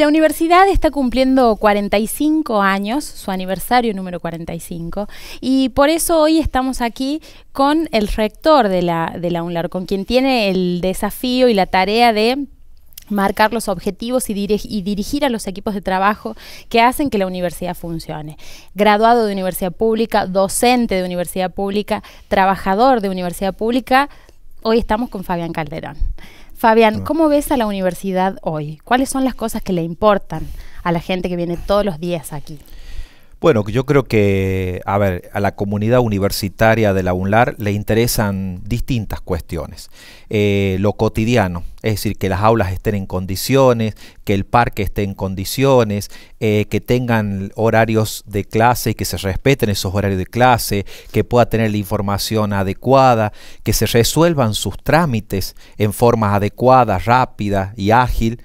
la universidad está cumpliendo 45 años, su aniversario número 45, y por eso hoy estamos aquí con el rector de la, UNLAR, con quien tiene el desafío y la tarea de marcar los objetivos y, dirigir a los equipos de trabajo que hacen que la universidad funcione. Graduado de universidad pública, docente de universidad pública, trabajador de universidad pública, hoy estamos con Fabián Calderón. Fabián, ¿cómo ves a la universidad hoy? ¿Cuáles son las cosas que le importan a la gente que viene todos los días aquí? Bueno, yo creo que, a ver, a la comunidad universitaria de la UNLAR le interesan distintas cuestiones. Eh, lo cotidiano, es decir, que las aulas estén en condiciones, que el parque esté en condiciones, eh, que tengan horarios de clase, y que se respeten esos horarios de clase, que pueda tener la información adecuada, que se resuelvan sus trámites en formas adecuada, rápida y ágil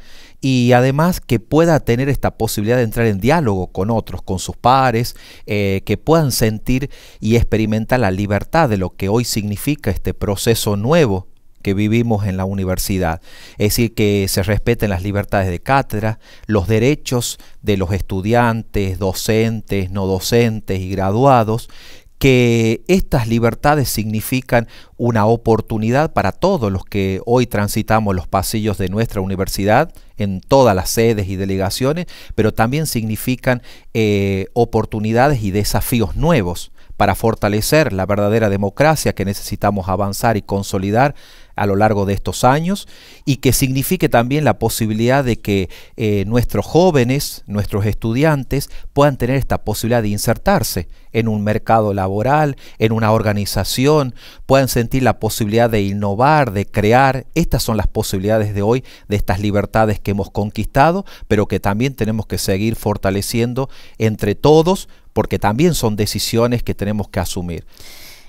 y además que pueda tener esta posibilidad de entrar en diálogo con otros, con sus pares, eh, que puedan sentir y experimentar la libertad de lo que hoy significa este proceso nuevo que vivimos en la universidad. Es decir, que se respeten las libertades de cátedra, los derechos de los estudiantes, docentes, no docentes y graduados, que estas libertades significan una oportunidad para todos los que hoy transitamos los pasillos de nuestra universidad, en todas las sedes y delegaciones, pero también significan eh, oportunidades y desafíos nuevos para fortalecer la verdadera democracia que necesitamos avanzar y consolidar a lo largo de estos años y que signifique también la posibilidad de que eh, nuestros jóvenes, nuestros estudiantes puedan tener esta posibilidad de insertarse en un mercado laboral, en una organización, puedan sentir la posibilidad de innovar, de crear. Estas son las posibilidades de hoy, de estas libertades que hemos conquistado, pero que también tenemos que seguir fortaleciendo entre todos, porque también son decisiones que tenemos que asumir.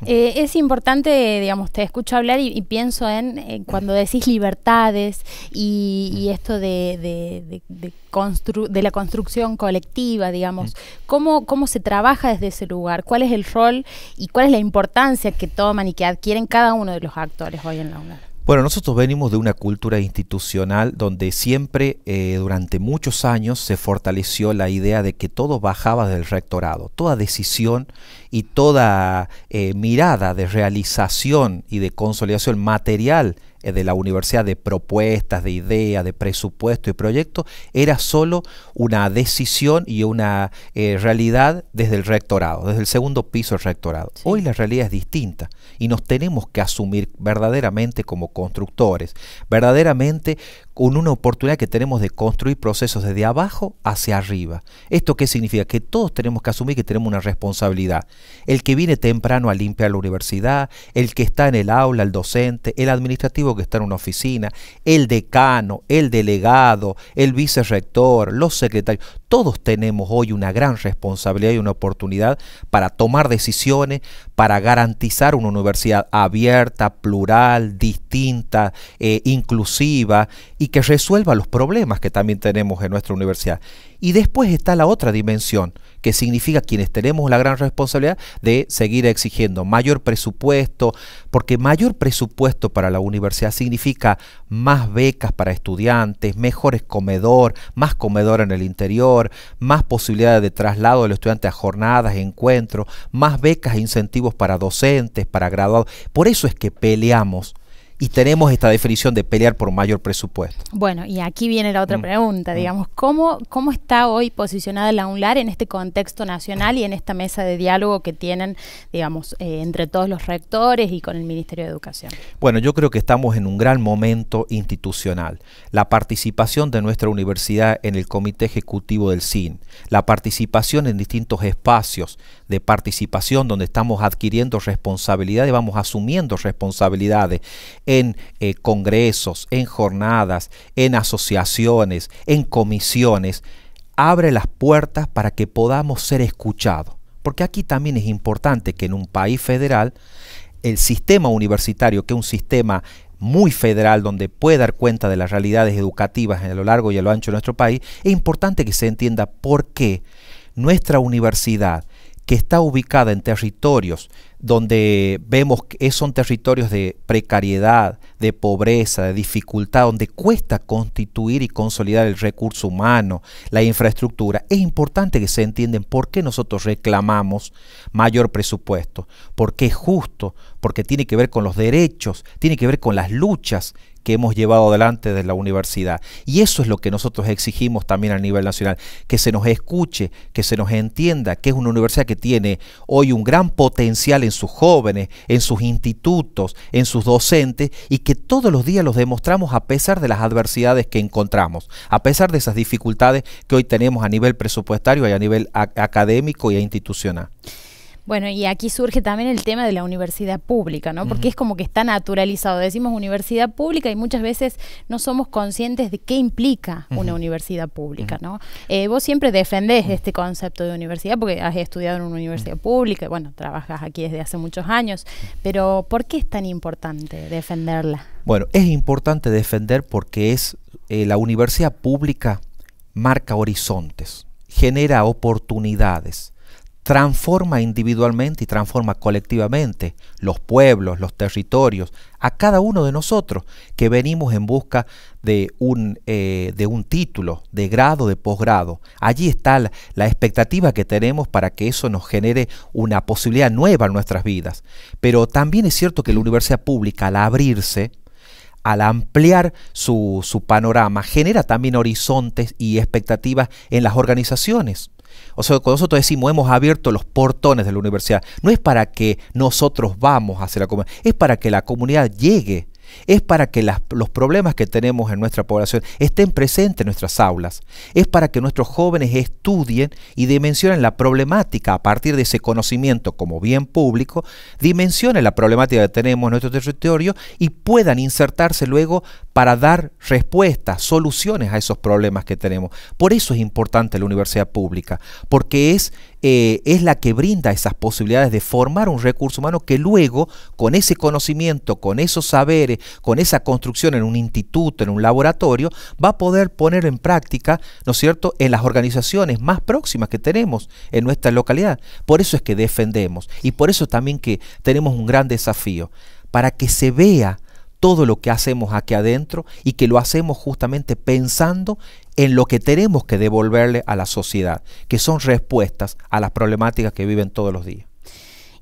Eh, es importante, digamos, te escucho hablar y, pienso en, eh, cuando decís libertades y, mm. esto de, de, constru de, la construcción colectiva, digamos, mm. ¿Cómo, ¿cómo se trabaja desde ese lugar? ¿Cuál es el rol y cuál es la importancia que toman y que adquieren cada uno de los actores hoy en la UNAR? Bueno, nosotros venimos de una cultura institucional donde siempre eh, durante muchos años se fortaleció la idea de que todo bajaba del rectorado, toda decisión y toda eh, mirada de realización y de consolidación material eh, de la universidad de propuestas, de ideas, de presupuesto y proyectos, era solo una decisión y una eh, realidad desde el rectorado, desde el segundo piso del rectorado. Hoy la realidad es distinta y nos tenemos que asumir verdaderamente como constructores, verdaderamente con una oportunidad que tenemos de construir procesos desde abajo hacia arriba. ¿Esto qué significa? Que todos tenemos que asumir que tenemos una responsabilidad. El que viene temprano a limpiar la universidad, el que está en el aula, el docente, el administrativo que está en una oficina, el decano, el delegado, el vicerrector, los secretarios, todos tenemos hoy una gran responsabilidad y una oportunidad para tomar decisiones, para garantizar una universidad abierta, plural, distinta, eh, inclusiva y que resuelva los problemas que también tenemos en nuestra universidad. Y después está la otra dimensión, que significa quienes tenemos la gran responsabilidad de seguir exigiendo mayor presupuesto, porque mayor presupuesto para la universidad significa más becas para estudiantes, mejores comedor, más comedor en el interior más posibilidades de traslado del estudiante a jornadas, encuentros, más becas e incentivos para docentes, para graduados. Por eso es que peleamos y tenemos esta definición de pelear por mayor presupuesto. Bueno, y aquí viene la otra mm. pregunta, mm. digamos, ¿cómo, ¿cómo está hoy posicionada la UNLAR en este contexto nacional y en esta mesa de diálogo que tienen, digamos, eh, entre todos los rectores y con el Ministerio de Educación? Bueno, yo creo que estamos en un gran momento institucional. La participación de nuestra universidad en el Comité Ejecutivo del CIN, la participación en distintos espacios de participación donde estamos adquiriendo responsabilidades, vamos asumiendo responsabilidades en eh, congresos, en jornadas, en asociaciones, en comisiones, abre las puertas para que podamos ser escuchados. Porque aquí también es importante que en un país federal, el sistema universitario, que es un sistema muy federal donde puede dar cuenta de las realidades educativas a lo largo y a lo ancho de nuestro país, es importante que se entienda por qué nuestra universidad, que está ubicada en territorios donde vemos que son territorios de precariedad, de pobreza, de dificultad, donde cuesta constituir y consolidar el recurso humano, la infraestructura, es importante que se entiendan por qué nosotros reclamamos mayor presupuesto, porque es justo, porque tiene que ver con los derechos, tiene que ver con las luchas que hemos llevado adelante desde la universidad. Y eso es lo que nosotros exigimos también a nivel nacional, que se nos escuche, que se nos entienda, que es una universidad que tiene hoy un gran potencial en sus jóvenes, en sus institutos, en sus docentes, y que todos los días los demostramos a pesar de las adversidades que encontramos, a pesar de esas dificultades que hoy tenemos a nivel presupuestario y a nivel académico y e institucional. Bueno, y aquí surge también el tema de la universidad pública, ¿no? Porque es como que está naturalizado. Decimos universidad pública y muchas veces no somos conscientes de qué implica una universidad pública, ¿no? Eh, vos siempre defendés este concepto de universidad porque has estudiado en una universidad pública y, bueno, trabajas aquí desde hace muchos años. Pero, ¿por qué es tan importante defenderla? Bueno, es importante defender porque es eh, la universidad pública marca horizontes, genera oportunidades transforma individualmente y transforma colectivamente los pueblos, los territorios, a cada uno de nosotros que venimos en busca de un, eh, de un título, de grado, de posgrado. Allí está la, expectativa que tenemos para que eso nos genere una posibilidad nueva en nuestras vidas. Pero también es cierto que la universidad pública, al abrirse, al ampliar su, su panorama, genera también horizontes y expectativas en las organizaciones o sea, cuando nosotros decimos hemos abierto los portones de la universidad, no es para que nosotros vamos hacia la comunidad, es para que la comunidad llegue es para que los problemas que tenemos en nuestra población estén presentes en nuestras aulas, es para que nuestros jóvenes estudien y dimensionen la problemática a partir de ese conocimiento como bien público, dimensionen la problemática que tenemos en nuestro territorio y puedan insertarse luego para dar respuestas, soluciones a esos problemas que tenemos. Por eso es importante la universidad pública, porque es, eh, es la que brinda esas posibilidades de formar un recurso humano que luego, con ese conocimiento, con esos saberes, con esa construcción en un instituto, en un laboratorio, va a poder poner en práctica, ¿no es cierto?, en las organizaciones más próximas que tenemos en nuestra localidad. Por eso es que defendemos y por eso también que tenemos un gran desafío, para que se vea todo lo que hacemos aquí adentro y que lo hacemos justamente pensando en lo que tenemos que devolverle a la sociedad, que son respuestas a las problemáticas que viven todos los días.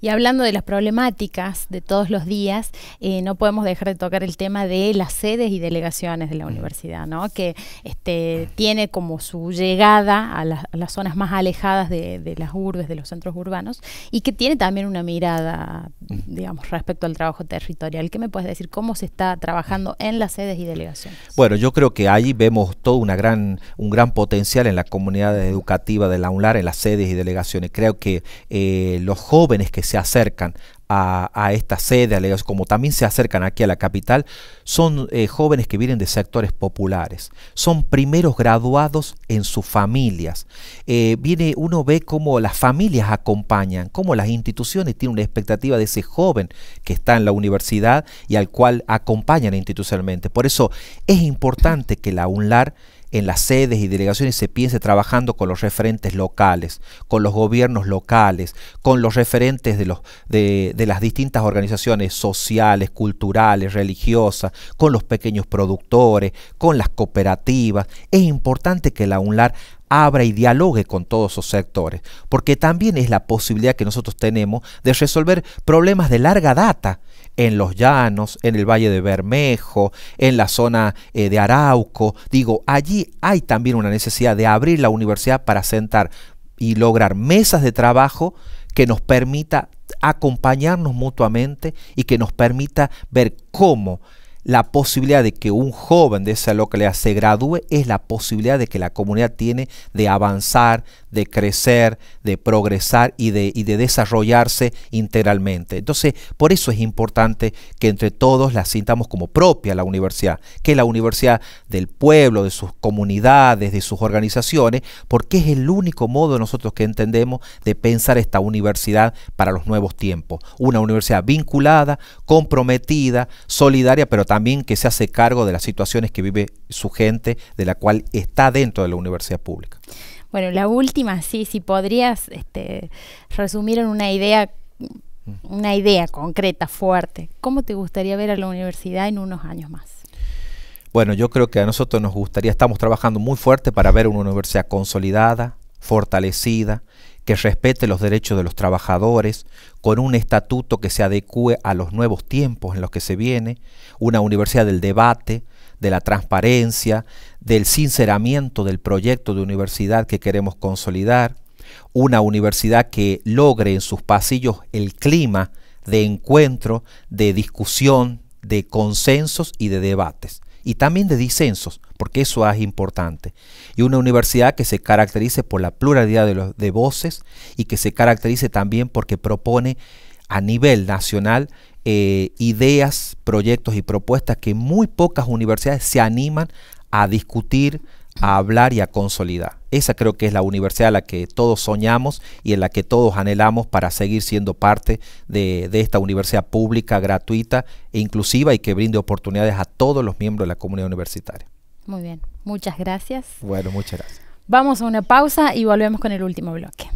Y hablando de las problemáticas de todos los días, eh, no podemos dejar de tocar el tema de las sedes y delegaciones de la mm. universidad, ¿no? que este, tiene como su llegada a, las zonas más alejadas de, las urbes, de los centros urbanos, y que tiene también una mirada, mm. digamos, respecto al trabajo territorial. ¿Qué me puedes decir? ¿Cómo se está trabajando en las sedes y delegaciones? Bueno, yo creo que ahí vemos todo una gran, un gran potencial en la comunidad educativa de la UNLAR, en las sedes y delegaciones. Creo que eh, los jóvenes que se se acercan a, esta sede, como también se acercan aquí a la capital, son eh, jóvenes que vienen de sectores populares, son primeros graduados en sus familias. Eh, viene, uno ve cómo las familias acompañan, cómo las instituciones tienen una expectativa de ese joven que está en la universidad y al cual acompañan institucionalmente. Por eso es importante que la UNLAR en las sedes y delegaciones se piense trabajando con los referentes locales, con los gobiernos locales, con los referentes de, los, de las distintas organizaciones sociales, culturales, religiosas, con los pequeños productores, con las cooperativas. Es importante que la UNLAR abra y dialogue con todos esos sectores, porque también es la posibilidad que nosotros tenemos de resolver problemas de larga data en los llanos, en el Valle de Bermejo, en la zona eh, de Arauco. Digo, allí hay también una necesidad de abrir la universidad para sentar y lograr mesas de trabajo que nos permita acompañarnos mutuamente y que nos permita ver cómo la posibilidad de que un joven de esa localidad se gradúe es la posibilidad de que la comunidad tiene de avanzar, de crecer, de progresar y de, y de desarrollarse integralmente. Entonces, por eso es importante que entre todos la sintamos como propia la universidad, que es la universidad del pueblo, de sus comunidades, de sus organizaciones, porque es el único modo nosotros que entendemos de pensar esta universidad para los nuevos tiempos. Una universidad vinculada, comprometida, solidaria, pero también también que se hace cargo de las situaciones que vive su gente, de la cual está dentro de la universidad pública. Bueno, la última, sí, si podrías este, resumir en una idea, mm. una idea concreta, fuerte. ¿Cómo te gustaría ver a la universidad en unos años más? Bueno, yo creo que a nosotros nos gustaría, estamos trabajando muy fuerte para ver una universidad consolidada, fortalecida, que respete los derechos de los trabajadores, con un estatuto que se adecue a los nuevos tiempos en los que se viene, una universidad del debate, de la transparencia, del sinceramiento del proyecto de universidad que queremos consolidar, una universidad que logre en sus pasillos el clima de encuentro, de discusión, de consensos y de debates y también de disensos, porque eso es importante. Y una universidad que se caracterice por la pluralidad de, voces y que se caracterice también porque propone a nivel nacional eh, ideas, proyectos y propuestas que muy pocas universidades se animan a discutir, a hablar y a consolidar. Esa creo que es la universidad a la que todos soñamos y en la que todos anhelamos para seguir siendo parte de, de esta universidad pública, gratuita e inclusiva y que brinde oportunidades a todos los miembros de la comunidad universitaria. Muy bien, muchas gracias. Bueno, muchas gracias. Vamos a una pausa y volvemos con el último bloque.